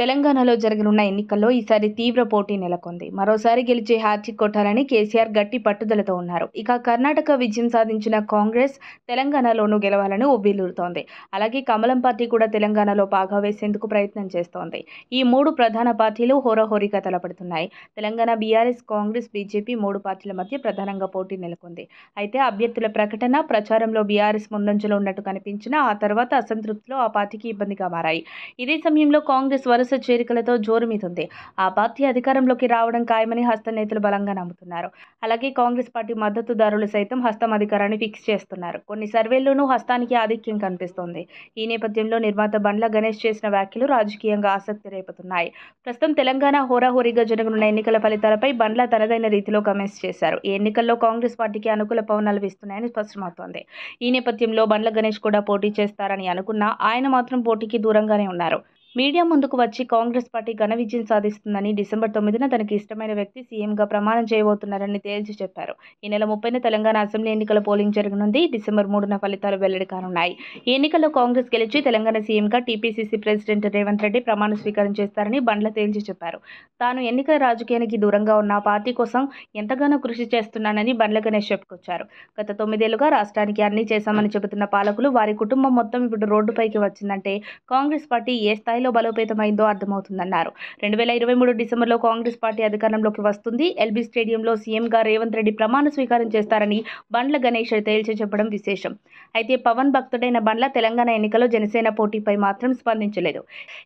తెలంగాణలో జరగనున్న ఎన్నికల్లో ఈసారి తీవ్ర పోటీ నెలకొంది మరోసారి గెలిచే హ్యాట్రిక్ కొట్టాలని కేసీఆర్ గట్టి పట్టుదలతో ఉన్నారు ఇక కర్ణాటక విజయం సాధించిన కాంగ్రెస్ తెలంగాణలోనూ గెలవాలని ఉవ్విలురుతోంది అలాగే కమలం పార్టీ కూడా తెలంగాణలో బాగా వేసేందుకు ప్రయత్నం చేస్తోంది ఈ మూడు ప్రధాన పార్టీలు హోరహోరీగా తలపడుతున్నాయి తెలంగాణ బీఆర్ఎస్ కాంగ్రెస్ బీజేపీ మూడు పార్టీల మధ్య ప్రధానంగా పోటీ నెలకొంది అయితే అభ్యర్థుల ప్రకటన ప్రచారంలో బీఆర్ఎస్ ముందంజలో ఉన్నట్టు కనిపించినా ఆ తర్వాత అసంతృప్తిలో ఆ పార్టీకి ఇబ్బందిగా మారాయి ఇదే సమయంలో కాంగ్రెస్ వరుస వరుస చేరికలతో జోరు మీదుంది ఆ పార్టీ అధికారంలోకి రావడం ఖాయమని హస్త నేతలు బలంగా నమ్ముతున్నారు అలాగే కాంగ్రెస్ పార్టీ మద్దతుదారులు సైతం హస్తం అధికారాన్ని ఫిక్స్ చేస్తున్నారు కొన్ని సర్వేల్లోనూ హస్తానికి ఆధిక్యం కనిపిస్తోంది ఈ నేపథ్యంలో నిర్మాత బండ్ల గణేష్ చేసిన వ్యాఖ్యలు రాజకీయంగా ఆసక్తి రేపుతున్నాయి ప్రస్తుతం తెలంగాణ హోరాహోరీగా జరగనున్న ఎన్నికల ఫలితాలపై బండ్ల తనదైన రీతిలో కమెంట్స్ చేశారు ఈ ఎన్నికల్లో కాంగ్రెస్ పార్టీకి అనుకూల పవనాలు వీస్తున్నాయని స్పష్టమవుతోంది ఈ నేపథ్యంలో బండ్ల గణేష్ కూడా పోటీ చేస్తారని అనుకున్నా ఆయన మాత్రం పోటీకి దూరంగానే ఉన్నారు మీడియా ముందుకు వచ్చి కాంగ్రెస్ పార్టీ ఘన విజయం సాధిస్తుందని డిసెంబర్ తొమ్మిదిన తనకి ఇష్టమైన వ్యక్తి సీఎంగా ప్రమాణం చేయబోతున్నారని తేల్చి చెప్పారు ఈ నెల ముప్పైన తెలంగాణ అసెంబ్లీ ఎన్నికల పోలింగ్ జరగనుంది డిసెంబర్ మూడున ఫలితాలు వెల్లడి కానున్నాయి ఈ ఎన్నికల్లో కాంగ్రెస్ గెలిచి తెలంగాణ సీఎంగా టీపీసీసీ ప్రెసిడెంట్ రేవంత్ రెడ్డి ప్రమాణ స్వీకారం చేస్తారని బండ్ల తేల్చి చెప్పారు తాను ఎన్నికల రాజకీయానికి దూరంగా ఉన్న పార్టీ కోసం ఎంతగానో కృషి చేస్తున్నానని బండ్ల గణేష్ చెప్పుకొచ్చారు గత తొమ్మిదేళ్లుగా రాష్ట్రానికి అన్ని చేశామని చెబుతున్న పాలకులు వారి కుటుంబం మొత్తం ఇప్పుడు రోడ్డుపైకి వచ్చిందంటే కాంగ్రెస్ పార్టీ ఏ స్థాయిలో స్థాయిలో బలోపేతమైందో అర్థమవుతుందన్నారు రెండు వేల ఇరవై మూడు డిసెంబర్లో కాంగ్రెస్ పార్టీ అధికారంలోకి వస్తుంది ఎల్బీ స్టేడియంలో సీఎంగా రేవంత్ రెడ్డి ప్రమాణ స్వీకారం చేస్తారని బండ్ల గణేష్ తేల్చి చెప్పడం విశేషం అయితే పవన్ భక్తుడైన బండ్ల తెలంగాణ ఎన్నికల్లో జనసేన పోటీపై మాత్రం స్పందించలేదు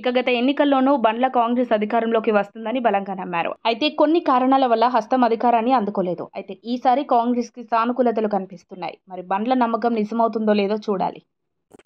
ఇక గత ఎన్నికల్లోనూ బండ్ల కాంగ్రెస్ అధికారంలోకి వస్తుందని బలంగా నమ్మారు అయితే కొన్ని కారణాల వల్ల హస్తం అధికారాన్ని అందుకోలేదు అయితే ఈసారి కాంగ్రెస్కి సానుకూలతలు కనిపిస్తున్నాయి మరి బండ్ల నమ్మకం నిజమవుతుందో లేదో చూడాలి